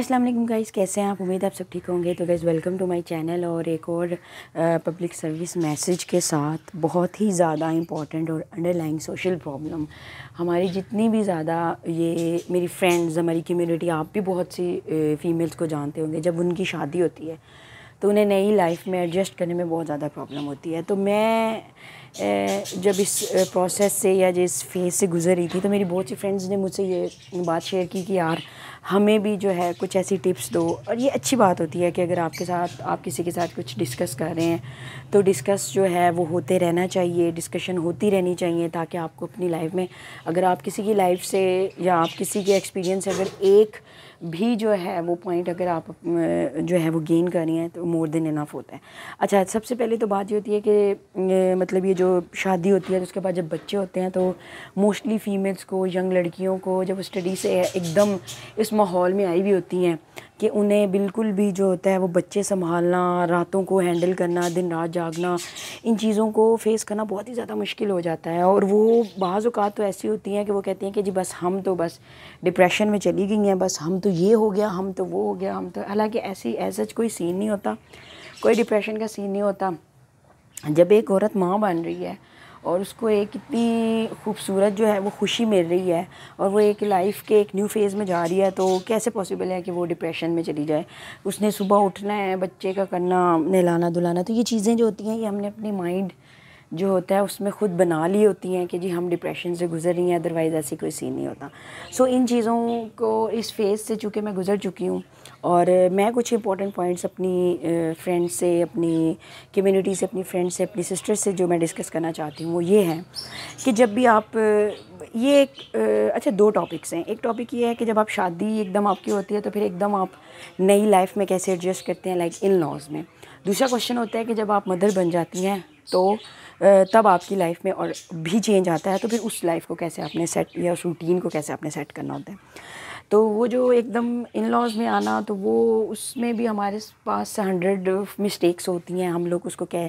अस्सलाम वालेकुम गाइस कैसे हैं आप उम्मीद आप सब ठीक होंगे तो guys welcome to my channel और एक और पब्लिक सर्विस मैसेज के साथ बहुत ही ज़्यादा इम्पॉर्टेंट और अंडरलाइंग सोशल प्रॉब्लम हमारी जितनी भी ज़्यादा ये मेरी फ्रेंड्स हमारी कम्युनिटी आप भी बहुत सी फ़ीमेल्स को जानते होंगे जब उनकी शादी होती है तो उन्हें नई लाइफ में एडजस्ट करने में बहुत ज़्यादा प्रॉब्लम होती है तो मैं जब इस प्रोसेस से या जिस फेज़ से गुजर रही थी तो मेरी बहुत सी फ्रेंड्स ने मुझसे ये बात शेयर की कि यार हमें भी जो है कुछ ऐसी टिप्स दो और ये अच्छी बात होती है कि अगर आपके साथ आप किसी के साथ कुछ डिस्कस कर रहे हैं तो डिस्कस जो है वो होते रहना चाहिए डिस्कशन होती रहनी चाहिए ताकि आपको अपनी लाइफ में अगर आप किसी की लाइफ से या आप किसी के एक्सपीरियंस अगर एक भी जो है वो पॉइंट अगर आप जो है वो गेन कर रही हैं तो मोर देन इनफ होता है अच्छा सबसे पहले तो बात ये होती है कि मतलब ये जो शादी होती है तो उसके बाद जब बच्चे होते हैं तो मोस्टली फीमेल्स को यंग लड़कियों को जब स्टडी से एकदम इस माहौल में आई भी होती हैं कि उन्हें बिल्कुल भी जो होता है वो बच्चे संभालना रातों को हैंडल करना दिन रात जागना इन चीज़ों को फेस करना बहुत ही ज़्यादा मुश्किल हो जाता है और वो बाज़ अवत तो ऐसी होती हैं कि वो कहती हैं कि जी बस हम तो बस डिप्रेशन में चली गई हैं बस हम तो ये हो गया हम तो वो हो गया हम तो हालाँकि ऐसी एज सच कोई सीन नहीं होता कोई डिप्रेशन का सीन नहीं होता जब एक औरत माँ बन रही है और उसको एक इतनी खूबसूरत जो है वो खुशी मिल रही है और वो एक लाइफ के एक न्यू फेज़ में जा रही है तो कैसे पॉसिबल है कि वो डिप्रेशन में चली जाए उसने सुबह उठना है बच्चे का करना नहलाना धुलाना तो ये चीज़ें जो होती हैं ये हमने अपनी माइंड जो होता है उसमें ख़ुद बना ली होती हैं कि जी हम डिप्रेशन से गुजर रही हैं अदरवाइज़ ऐसी कोई सीन नहीं होता सो so, इन चीज़ों को इस फेज़ से चूँकि मैं गुज़र चुकी हूँ और मैं कुछ इंपॉर्टेंट पॉइंट्स अपनी फ्रेंड्स से अपनी कम्युनिटी से अपनी फ्रेंड से अपनी सिस्टर्स से जो मैं डिस्कस करना चाहती हूँ वो ये है कि जब भी आप ये एक अच्छा दो टॉपिक्स हैं एक टॉपिक ये है कि जब आप शादी एकदम आपकी होती है तो फिर एकदम आप नई लाइफ में कैसे एडजस्ट करते हैं लाइक इन लॉज में दूसरा क्वेश्चन होता है कि जब आप मदर बन जाती हैं तो तब आपकी लाइफ में और भी चेंज आता है तो फिर उस लाइफ को कैसे आपने सेट या उस रूटीन को कैसे आपने सेट करना होता है तो वो जो एकदम इन लॉज में आना तो वो उसमें भी हमारे पास से हंड्रेड मिस्टेक्स होती हैं हम लोग उसको क्या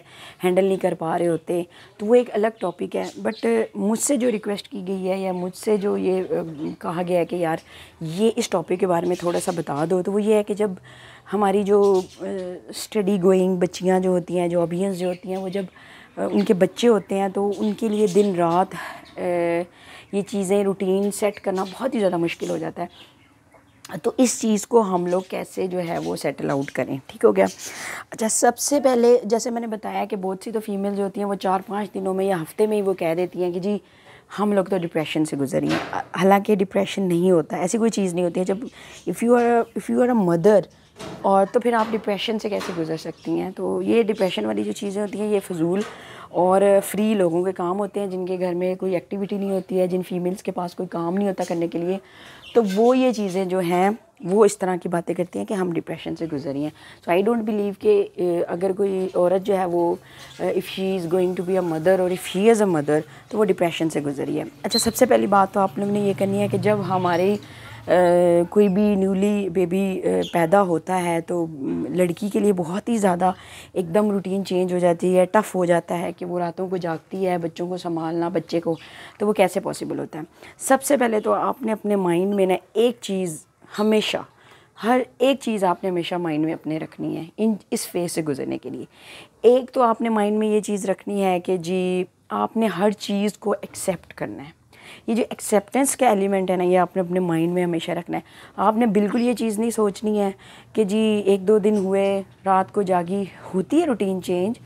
हैंडल नहीं कर पा रहे होते तो वो एक अलग टॉपिक है बट मुझसे जो रिक्वेस्ट की गई है या मुझसे जो ये कहा गया है कि यार ये इस टॉपिक के बारे में थोड़ा सा बता दो तो वो ये है कि जब हमारी जो स्टडी गोइंग बच्चियाँ जो होती हैं जो ऑबियंस जो होती हैं वो जब उनके बच्चे होते हैं तो उनके लिए दिन रात ये चीज़ें रूटीन सेट करना बहुत ही ज़्यादा मुश्किल हो जाता है तो इस चीज़ को हम लोग कैसे जो है वो सेटल आउट करें ठीक हो गया अच्छा सबसे पहले जैसे मैंने बताया कि बहुत सी तो फीमेल जो होती हैं वो चार पाँच दिनों में या हफ्ते में ही वो कह देती हैं कि जी हम लोग तो डिप्रेशन से गुजरी हैं हालांकि डिप्रेशन नहीं होता ऐसी कोई चीज़ नहीं होती है जब if you are if you are a mother or तो फिर आप डिप्रेशन से कैसे गुजर सकती हैं तो ये डिप्रेशन वाली जो चीज़ें होती हैं ये फजूल और फ्री लोगों के काम होते हैं जिनके घर में कोई एक्टिविटी नहीं होती है जिन फीमेल्स के पास कोई काम नहीं होता करने के लिए तो वो ये चीज़ें जो हैं वो इस तरह की बातें करती हैं कि हम डिप्रेशन से गुजरी हैं सो आई डोंट बिलीव कि अगर कोई औरत जो है वो if she is going to be a mother or if he is a mother तो वो डिप्रेशन से गुजरी है अच्छा सबसे पहली बात तो आप लोग ने ये करनी है कि जब हमारे कोई भी न्यूली बेबी पैदा होता है तो लड़की के लिए बहुत ही ज़्यादा एकदम रूटीन चेंज हो जाती है टफ़ हो जाता है कि वो रातों को जागती है बच्चों को संभालना बच्चे को तो वो कैसे पॉसिबल होता है सबसे पहले तो आपने अपने माइंड में ना एक चीज़ हमेशा हर एक चीज़ आपने हमेशा माइंड में अपने रखनी है इन इस फेज से गुजरने के लिए एक तो आपने माइंड में ये चीज़ रखनी है कि जी आपने हर चीज़ को एक्सेप्ट करना है ये जो एक्सेप्टेंस का एलिमेंट है ना ये आपने अपने माइंड में हमेशा रखना है आपने बिल्कुल ये चीज़ नहीं सोचनी है कि जी एक दो दिन हुए रात को जागी होती है रूटीन चेंज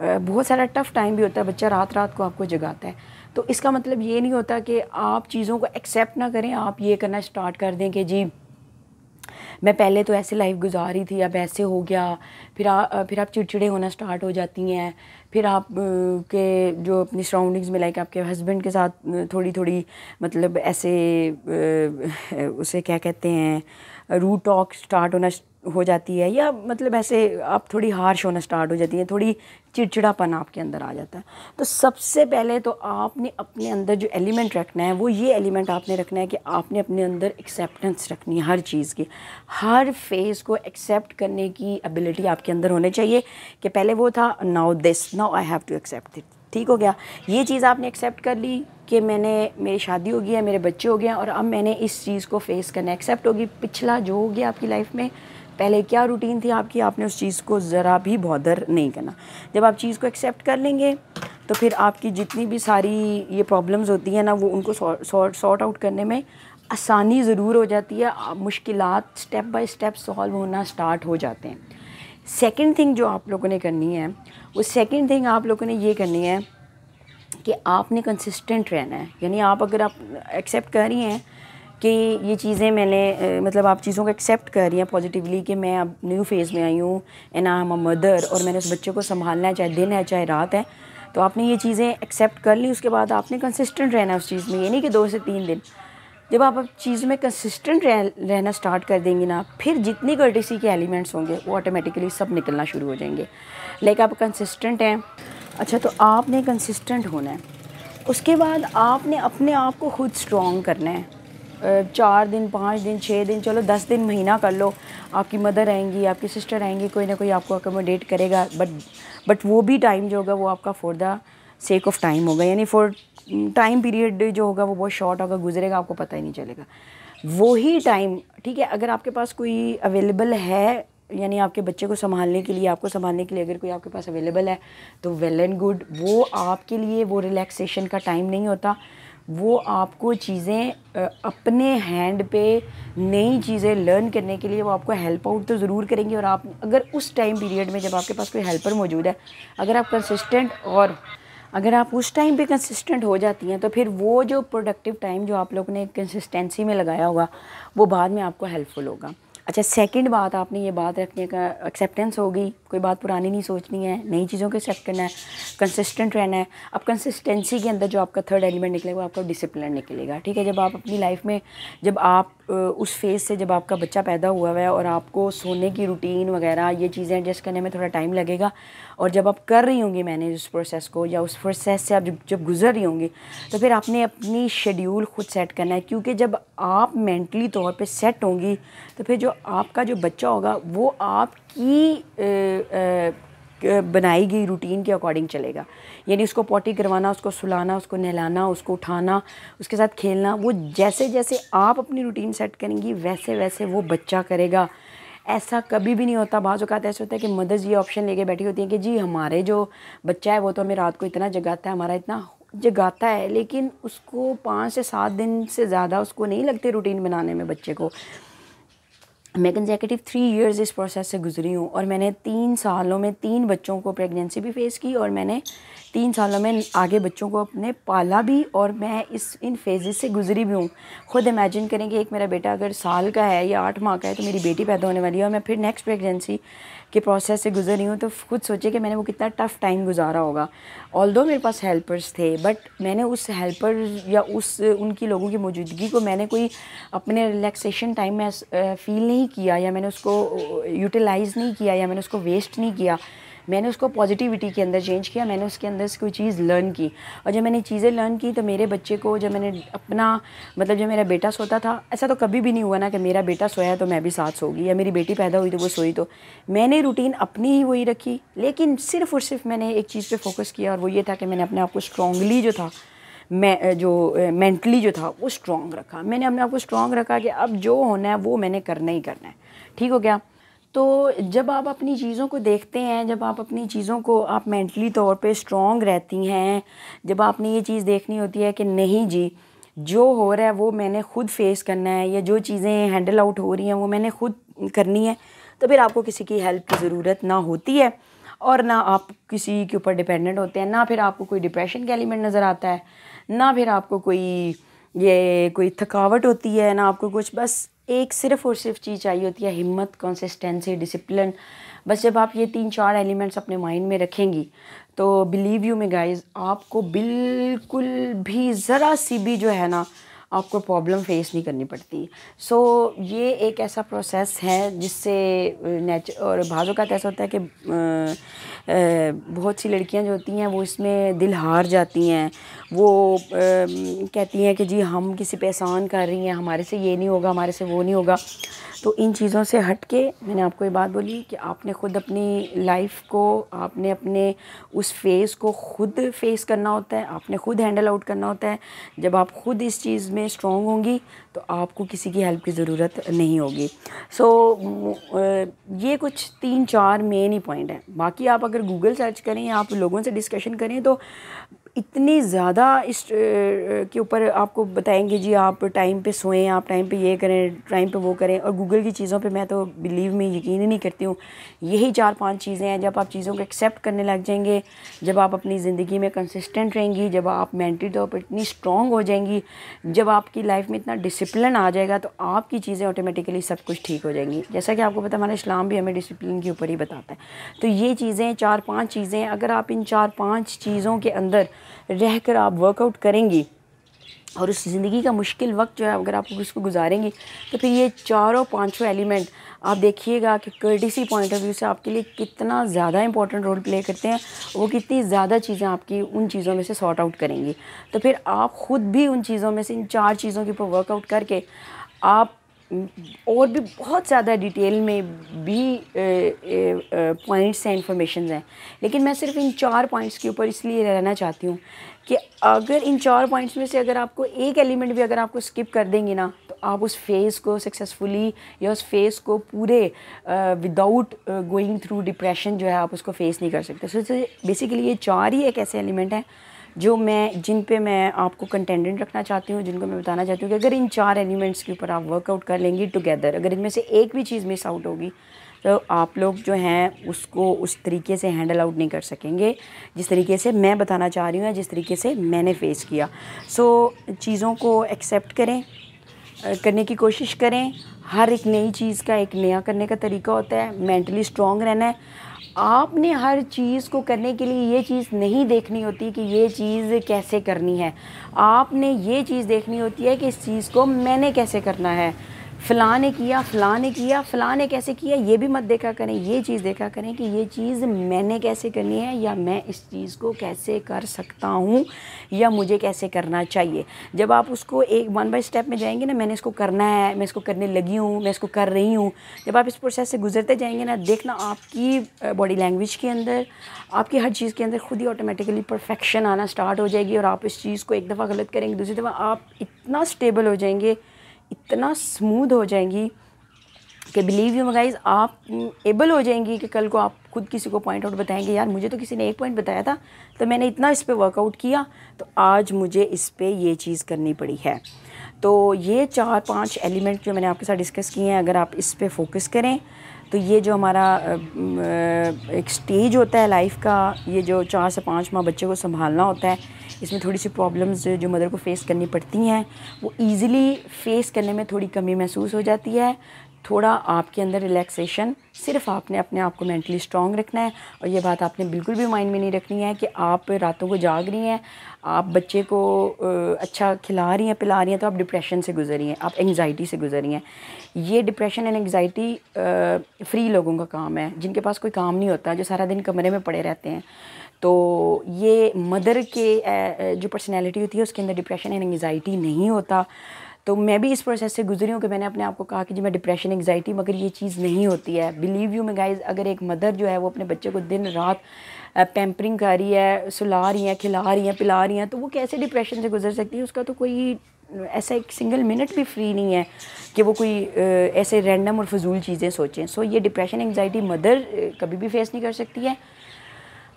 बहुत सारा टफ़ टाइम भी होता है बच्चा रात रात को आपको जगाता है तो इसका मतलब ये नहीं होता कि आप चीज़ों को एक्सेप्ट ना करें आप ये करना स्टार्ट कर दें कि जी मैं पहले तो ऐसे लाइफ गुजार ही थी अब ऐसे हो गया फिर आ, फिर आप चिड़चिड़े होना स्टार्ट हो जाती हैं फिर आप के जो अपनी सराउंडिंग्स में लाइक आपके हस्बैंड के साथ थोड़ी थोड़ी मतलब ऐसे उसे क्या कहते हैं रू टॉक स्टार्ट होना हो जाती है या मतलब ऐसे आप थोड़ी हार्श होना स्टार्ट हो जाती है थोड़ी चिड़चिड़ापन आपके अंदर आ जाता है तो सबसे पहले तो आपने अपने अंदर जो एलिमेंट रखना है वो ये एलिमेंट आपने रखना है कि आपने अपने अंदर एक्सेप्टेंस रखनी है हर चीज़ की हर फेज़ को एक्सेप्ट करने की एबिलिटी आपके अंदर होनी चाहिए कि पहले वो था now this now I have to accept it ठीक हो गया ये चीज़ आपने एक्सेप्ट कर ली कि मैंने मेरी शादी हो गई है मेरे बच्चे हो गए हैं और अब मैंने इस चीज़ को फेस करना एक्सेप्ट होगी पिछला जो हो गया आपकी लाइफ में पहले क्या रूटीन थी आपकी आपने उस चीज़ को ज़रा भी बॉदर नहीं करना जब आप चीज़ को एक्सेप्ट कर लेंगे तो फिर आपकी जितनी भी सारी ये प्रॉब्लम्स होती हैं ना वो उनको सॉर्ट आउट करने में आसानी ज़रूर हो जाती है मुश्किल स्टेप बाय स्टेप सॉल्व होना स्टार्ट हो जाते हैं सेकेंड थिंग जो आप लोगों ने करनी है वो सेकेंड थिंग आप लोगों ने ये करनी है कि आपने कंसिस्टेंट रहना है यानी आप अगर आप एक्सेप्ट कर रही हैं कि ये चीज़ें मैंने मतलब आप चीज़ों को एक्सेप्ट कर रही हैं पॉजिटिवली कि मैं अब न्यू फेज़ में आई हूँ and I am a mother और मैंने उस बच्चे को संभालना है चाहे दिन है चाहे रात है तो आपने ये चीज़ें एक्सेप्ट कर ली उसके बाद आपने कंसिस्टेंट रहना उस चीज़ में ये नहीं कि दो से तीन दिन जब आप अब चीज़ में कंसिस्टेंट रह, रहना स्टार्ट कर देंगी ना फिर जितनी गर्टिसी के एलिमेंट्स होंगे वो ऑटोमेटिकली सब निकलना शुरू हो जाएंगे लाइक आप कंसिस्टेंट हैं अच्छा तो आपने कंसिस्टेंट होना है उसके बाद आपने अपने आप को खुद स्ट्रॉन्ग करना है चार दिन पाँच दिन छः दिन चलो दस दिन महीना कर लो आपकी मदर आएंगी आपकी सिस्टर आएंगी कोई ना कोई आपको अकोमोडेट करेगा बट बट वो भी टाइम जो होगा वो आपका for the sake of time होगा यानी फॉर टाइम पीरियड जो होगा वो बहुत शॉर्ट होगा गुजरेगा आपको पता ही नहीं चलेगा वही टाइम ठीक है अगर आपके पास कोई अवेलेबल है यानी आपके बच्चे को संभालने के लिए आपको संभालने के लिए अगर कोई आपके पास अवेलेबल है तो वेल एंड गुड वो आपके लिए वो रिलैक्सेशन का टाइम नहीं होता वो आपको चीज़ें अपने हैंड पे नई चीज़ें लर्न करने के लिए वो आपको हेल्प आउट तो ज़रूर करेंगे और आप अगर उस टाइम पीरियड में जब आपके पास कोई हेल्पर मौजूद है अगर आप कंसिस्टेंट और अगर आप उस टाइम पे कंसिस्टेंट हो जाती हैं तो फिर वो जो प्रोडक्टिव टाइम जो आप लोग ने कंसिस्टेंसी में लगाया होगा वो बाद में आपको हेल्पफुल होगा अच्छा सेकंड बात आपने ये बात रखने का एक्सेप्टेंस होगी कोई बात पुरानी नहीं सोचनी है नई चीज़ों को एक्सेप्ट करना है कंसिस्टेंट रहना है अब कंसिस्टेंसी के अंदर जो आपका थर्ड एलिमेंट निकलेगा आपका डिसिप्लिन निकलेगा ठीक है जब आप अपनी लाइफ में जब आप उस फेज़ से जब आपका बच्चा पैदा हुआ है और आपको सोने की रूटीन वगैरह ये चीज़ें एडजस्ट करने में थोड़ा टाइम लगेगा और जब आप कर रही होंगी मैनेज उस प्रोसेस को या उस प्रोसेस से आप जब जब गुजर रही होंगी तो फिर आपने अपनी शेड्यूल खुद सेट करना है क्योंकि जब आप मेंटली तौर पर सेट होंगी तो फिर जो आपका जो बच्चा होगा वो आपकी बनाई गई रूटीन के अकॉर्डिंग चलेगा यानी उसको पॉटी करवाना उसको सुलाना उसको नहलाना उसको उठाना उसके साथ खेलना वो जैसे जैसे आप अपनी रूटीन सेट करेंगी वैसे वैसे वो बच्चा करेगा ऐसा कभी भी नहीं होता बाज़ अवत ऐसा होता है कि मदर्स ये ऑप्शन लेके बैठी होती हैं कि जी हमारे जो बच्चा है वो तो हमें रात को इतना जगाता है हमारा इतना जगाता है लेकिन उसको पाँच से सात दिन से ज़्यादा उसको नहीं लगते रूटीन बनाने में बच्चे को मैं कंजेकेटिव थ्री इयर्स इस प्रोसेस से गुजरी हूँ और मैंने तीन सालों में तीन बच्चों को प्रेगनेंसी भी फेस की और मैंने तीन सालों में आगे बच्चों को अपने पाला भी और मैं इस इन फेजेस से गुजरी भी हूँ खुद इमेजिन करें कि एक मेरा बेटा अगर साल का है या आठ माह का है तो मेरी बेटी पैदा होने वाली है और मैं फिर नेक्स्ट प्रेगनेंसी के प्रोसेस से गुजर रही हूँ तो खुद सोचे कि मैंने वो कितना टफ़ टाइम गुजारा होगा ऑल दो मेरे पास हेल्पर्स थे बट मैंने उस हेल्पर या उस उनकी लोगों की मौजूदगी को मैंने कोई अपने रिलैक्सेशन टाइम में फील नहीं किया या मैंने उसको यूटिलाइज़ नहीं किया या मैंने उसको वेस्ट नहीं किया मैंने उसको पॉजिटिविटी के अंदर चेंज किया मैंने उसके अंदर से कोई चीज़ लर्न की और जब मैंने चीज़ें लर्न की तो मेरे बच्चे को जब मैंने अपना मतलब जब मेरा बेटा सोता था ऐसा तो कभी भी नहीं हुआ ना कि मेरा बेटा सोया तो मैं भी साथ सोगी या मेरी बेटी पैदा हुई तो वो सोई तो मैंने रूटीन अपनी ही वही रखी लेकिन सिर्फ और सिर्फ मैंने एक चीज़ पर फोकस किया और वो ये था कि मैंने अपने आप को स्ट्रांगली जो था मैं जो मेंटली जो था वो स्ट्रॉन्ग रखा मैंने अपने आप को स्ट्रॉन्ग रखा कि अब जो होना है वो मैंने करना ही करना है ठीक हो गया तो जब आप अपनी चीज़ों को देखते हैं जब आप अपनी चीज़ों को आप मेंटली तौर पे स्ट्रॉन्ग रहती हैं जब आपने ये चीज़ देखनी होती है कि नहीं जी जो हो रहा है वो मैंने खुद फेस करना है या जो चीज़ें हैंडल आउट हो रही हैं वो मैंने खुद करनी है तो फिर आपको किसी की हेल्प की ज़रूरत ना होती है और ना आप किसी के ऊपर डिपेंडेंट होते हैं ना फिर आपको कोई डिप्रेशन का एलिमेंट नज़र आता है ना फिर आपको कोई ये कोई थकावट होती है ना आपको कुछ बस एक सिर्फ और सिर्फ चीज़ चाहिए होती है हिम्मत कंसिस्टेंसी डिसिप्लिन बस जब आप ये तीन चार एलिमेंट्स अपने माइंड में रखेंगी तो बिलीव यू मे गाइस आपको बिल्कुल भी ज़रा सी भी जो है ना आपको प्रॉब्लम फेस नहीं करनी पड़ती सो so, ये एक ऐसा प्रोसेस है जिससे नेचर uh, और भाजों का तो ऐसा होता है कि आ, uh, बहुत सी लड़कियां जो होती हैं वो इसमें दिल हार जाती हैं वो कहती हैं कि जी हम किसी पे एहसान कर रही हैं हमारे से ये नहीं होगा हमारे से वो नहीं होगा तो इन चीज़ों से हट के मैंने आपको ये बात बोली कि आपने ख़ुद अपनी लाइफ को आपने अपने उस फेस को ख़ुद फेस करना होता है आपने ख़ुद हैंडल आउट करना होता है जब आप ख़ुद इस चीज़ में स्ट्रॉन्ग होंगी तो आपको किसी की हेल्प की ज़रूरत नहीं होगी सो so, ये कुछ तीन चार मेन ही पॉइंट हैं बाकी आप अगर अगर गूगल सर्च करें या आप लोगों से डिस्कशन करें तो इतनी ज़्यादा इस के ऊपर आपको बताएंगे जी आप टाइम पे सोएं आप टाइम पे ये करें टाइम पे वो करें और गूगल की चीज़ों पे मैं तो बिलीव में यकीन ही नहीं करती हूँ यही चार पांच चीज़ें हैं जब आप चीज़ों को एक्सेप्ट करने लग जाएंगे जब आप अपनी ज़िंदगी में कंसिस्टेंट रहेंगी जब आप मैंटली तौर पर इतनी स्ट्रॉन्ग हो जाएंगी जब आपकी लाइफ में इतना डिसिप्लिन आ जाएगा तो आपकी चीज़ें ऑटोमेटिकली सब कुछ ठीक हो जाएंगी जैसा कि आपको पता हमारा इस्लाम भी हमें डिसिप्लिन के ऊपर ही बताता है तो ये चीज़ें चार पाँच चीज़ें अगर आप इन चार पाँच चीज़ों के अंदर रह कर आप वर्कआउट करेंगी और उस ज़िंदगी का मुश्किल वक्त जो है अगर आप उसको गुजारेंगी तो फिर ये चारों पांचों एलिमेंट आप देखिएगा कि कर्टिसी पॉइंट ऑफ व्यू से आपके लिए कितना ज़्यादा इंपॉर्टेंट रोल प्ले करते हैं वो कितनी ज़्यादा चीज़ें आपकी उन चीज़ों में से सॉर्ट आउट करेंगी तो फिर आप ख़ुद भी उन चीज़ों में से इन चार चीज़ों के ऊपर वर्कआउट करके आप और भी बहुत ज़्यादा डिटेल में भी पॉइंट्स हैं इंफॉर्मेशन हैं लेकिन मैं सिर्फ इन चार पॉइंट्स के ऊपर इसलिए रहना चाहती हूँ कि अगर इन चार पॉइंट्स में से अगर आपको एक एलिमेंट भी अगर आपको स्किप कर देंगे ना तो आप उस फेज़ को सक्सेसफुली या उस फेज़ को पूरे विदाउट गोइंग थ्रू डिप्रेशन जो है आप उसको फेस नहीं कर सकते सो बेसिकली ये चार ही एक ऐसे एलिमेंट हैं जो मैं जिन पे मैं आपको कंटेंडेंट रखना चाहती हूँ जिनको मैं बताना चाहती हूँ कि अगर इन चार एलिमेंट्स के ऊपर आप वर्कआउट कर लेंगी टुगेदर अगर इनमें से एक भी चीज़ मिस आउट होगी तो आप लोग जो हैं उसको उस तरीके से हैंडल आउट नहीं कर सकेंगे जिस तरीके से मैं बताना चाह रही हूँ जिस तरीके से मैंने फ़ेस किया सो so, चीज़ों को एक्सेप्ट करें करने की कोशिश करें हर एक नई चीज़ का एक नया करने का तरीका होता है मेंटली स्ट्रॉन्ग रहना है आपने हर चीज़ को करने के लिए ये चीज़ नहीं देखनी होती कि ये चीज़ कैसे करनी है आपने ये चीज़ देखनी होती है कि इस चीज़ को मैंने कैसे करना है फ़लाँ ने किया फ़लाँ ने किया फ़लाँ ने कैसे किया ये भी मत देखा करें ये चीज़ देखा करें कि ये चीज़ मैंने कैसे करनी है या मैं इस चीज़ को कैसे कर सकता हूँ या मुझे कैसे करना चाहिए जब आप उसको एक वन बाई स्टेप में जाएंगे ना मैंने इसको करना है मैं इसको करने लगी हूँ मैं इसको कर रही हूँ जब आप इस प्रोसेस से गुजरते जाएंगे ना देखना आपकी बॉडी लैंग्वेज के अंदर आपकी हर चीज़ के अंदर खुद ही ऑटोमेटिकली परफेक्शन आना स्टार्ट हो जाएगी और आप इस चीज़ को एक दफ़ा गलत करेंगे दूसरी दफ़ा आप इतना स्टेबल हो जाएंगे इतना स्मूथ हो जाएंगी कि बिलीव यू मगाइज आप एबल हो जाएंगी कि कल को आप खुद किसी को पॉइंट आउट बताएंगे यार मुझे तो किसी ने एक पॉइंट बताया था तो मैंने इतना इस पर वर्कआउट किया तो आज मुझे इस पर ये चीज़ करनी पड़ी है तो ये चार पांच एलिमेंट जो मैंने आपके साथ डिस्कस किए हैं अगर आप इस पर फोकस करें तो ये जो हमारा एक स्टेज होता है लाइफ का ये जो चार से पाँच माह बच्चे को संभालना होता है इसमें थोड़ी सी प्रॉब्लम्स जो मदर को फेस करनी पड़ती हैं वो ईज़िली फेस करने में थोड़ी कमी महसूस हो जाती है थोड़ा आपके अंदर रिलैक्सेशन सिर्फ आपने अपने आप को मेंटली स्ट्रॉन्ग रखना है और ये बात आपने बिल्कुल भी माइंड में नहीं रखनी है कि आप रातों को जाग रही हैं आप बच्चे को अच्छा खिला रही हैं पिला रही हैं तो आप डिप्रेशन से गुजरी हैं आप एंगजाइटी से रही हैं ये डिप्रेशन एंड एंगजाइटी फ्री लोगों का काम है जिनके पास कोई काम नहीं होता जो सारा दिन कमरे में पड़े रहते हैं तो ये मदर के जो पर्सनैलिटी होती है उसके अंदर डिप्रेशन एंड एंगजाइटी नहीं होता तो मैं भी इस प्रोसेस से गुजरी हूँ कि मैंने अपने आप को कहा कि जी मैं डिप्रेशन एंगजाइटी मगर ये चीज़ नहीं होती है बिलीव यू में गाइज अगर एक मदर जो है वो अपने बच्चे को दिन रात पैम्परिंग कर रही है सुला रही हैं खिला रही हैं पिला रही हैं तो वो कैसे डिप्रेशन से गुजर सकती है उसका तो कोई ऐसा एक सिंगल मिनट भी फ्री नहीं है कि वो कोई ऐसे रैंडम और फजूल चीज़ें सोचें सो ये डिप्रेशन एंगजाइटी मदर कभी भी फेस नहीं कर सकती है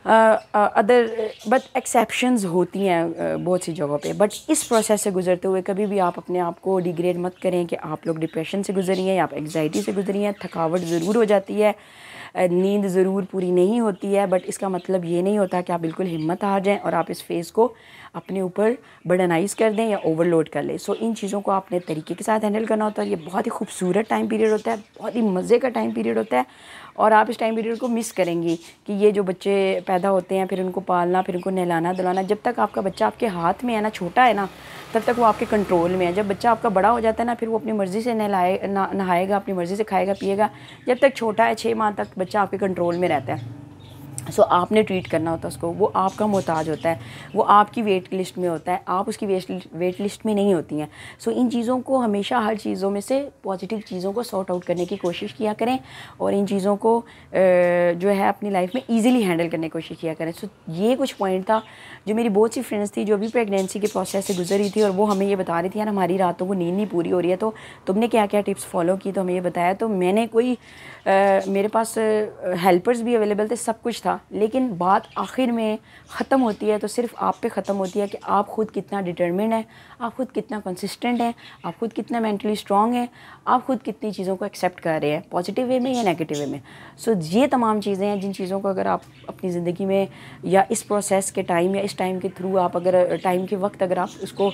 अदर बट एक्सेप्शंस होती हैं बहुत सी जगहों पे बट इस प्रोसेस से गुजरते हुए कभी भी आप अपने आप को डिग्रेड मत करें कि आप लोग डिप्रेशन से गुजरी हैं या आप एग्जाइटी से गुजरी हैं थकावट ज़रूर हो जाती है नींद ज़रूर पूरी नहीं होती है बट इसका मतलब ये नहीं होता कि आप बिल्कुल हिम्मत हार जाएं और आप इस फेज़ को अपने ऊपर बर्डनाइज कर दें या ओवरलोड कर लें सो so, इन चीज़ों को आपने तरीके के साथ हैंडल करना होता है और ये बहुत ही खूबसूरत टाइम पीरियड होता है बहुत ही मज़े का टाइम पीरियड होता है और आप इस टाइम पीरियड को मिस करेंगी कि ये जो बच्चे पैदा होते हैं फिर उनको पालना फिर उनको नहलाना धुलाना जब तक आपका बच्चा आपके हाथ में है ना छोटा है ना तब तक वो आपके कंट्रोल में है जब बच्चा आपका बड़ा हो जाता है ना फिर वो अपनी मर्ज़ी से नहलाए नहाएगा अपनी मर्ज़ी से खाएगा पिएगा जब तक छोटा है छः माह तक बच्चा आपके कंट्रोल में रहता है सो so, आपने ट्रीट करना होता है उसको वो आपका मोहताज होता है वो आपकी वेट लिस्ट में होता है आप उसकी वेट वेट लिस्ट में नहीं होती हैं सो so, इन चीज़ों को हमेशा हर चीज़ों में से पॉजिटिव चीज़ों को सॉर्ट आउट करने की कोशिश किया करें और इन चीज़ों को जो है अपनी लाइफ में ईजिली हैंडल करने की कोशिश किया करें सो so, ये कुछ पॉइंट था जो मेरी बहुत सी फ्रेंड्स थी जो भी प्रेगनेंसी के प्रोसेस से गुजर रही थी और वो हमें ये बता रही थी यार हमारी रातों को नींद नहीं पूरी हो रही है तो तुमने क्या क्या टिप्स फॉलो की तो हमें ये बताया तो मैंने कोई मेरे पास हेल्पर्स भी अवेलेबल थे सब कुछ था लेकिन बात आखिर में ख़त्म होती है तो सिर्फ आप पे ख़त्म होती है कि आप ख़ुद कितना डिटर्मिन है आप ख़ुद कितना कंसिस्टेंट हैं आप ख़ुद कितना मेंटली स्ट्रॉग हैं आप ख़ुद कितनी चीज़ों को एक्सेप्ट कर रहे हैं पॉजिटिव वे में या नेगेटिव वे में सो so, ये तमाम चीज़ें हैं जिन चीज़ों को अगर आप अपनी ज़िंदगी में या इस प्रोसेस के टाइम या इस टाइम के थ्रू आप अगर टाइम के वक्त अगर आप उसको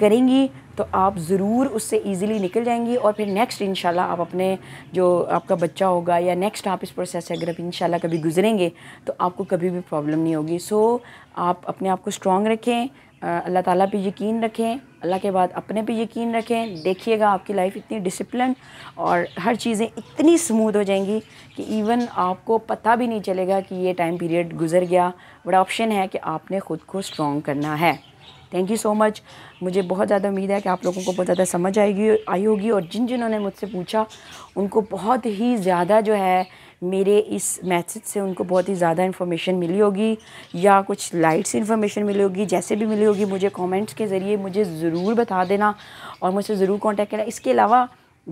करेंगी तो आप ज़रूर उससे ईज़िली निकल जाएंगी और फिर नेक्स्ट इन आप अपने जो आपका बच्चा होगा या नेक्स्ट आप इस प्रोसेस से अगर आप इन कभी गुजरेंगे तो आपको कभी भी प्रॉब्लम नहीं होगी सो so, आप अपने आप को स्ट्रॉन्ग रखें अल्लाह ताला पे यकीन रखें अल्लाह के बाद अपने पे यकीन रखें देखिएगा आपकी लाइफ इतनी डिसिप्लिन और हर चीज़ें इतनी स्मूथ हो जाएंगी कि इवन आपको पता भी नहीं चलेगा कि ये टाइम पीरियड गुजर गया बड़ा ऑप्शन है कि आपने ख़ुद को स्ट्रॉन्ग करना है थैंक यू सो मच मुझे बहुत ज़्यादा उम्मीद है कि आप लोगों को बहुत ज़्यादा समझ आएगी आई होगी और जिन जिन्होंने मुझसे पूछा उनको बहुत ही ज़्यादा जो है मेरे इस मैसेज से उनको बहुत ही ज़्यादा इन्फॉर्मेशन मिली होगी या कुछ लाइट्स इन्फॉर्मेशन मिली होगी जैसे भी मिली होगी मुझे कमेंट्स के ज़रिए मुझे ज़रूर बता देना और मुझसे ज़रूर कांटेक्ट करना इसके अलावा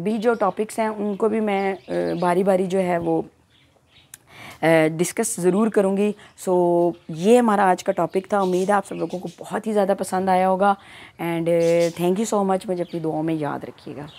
भी जो टॉपिक्स हैं उनको भी मैं बारी बारी जो है वो डिस्कस ज़रूर करूँगी सो so, ये हमारा आज का टॉपिक था उम्मीद है आप सब लोगों को बहुत ही ज़्यादा पसंद आया होगा and thank you so much मुझे अपनी दुआओं में याद रखिएगा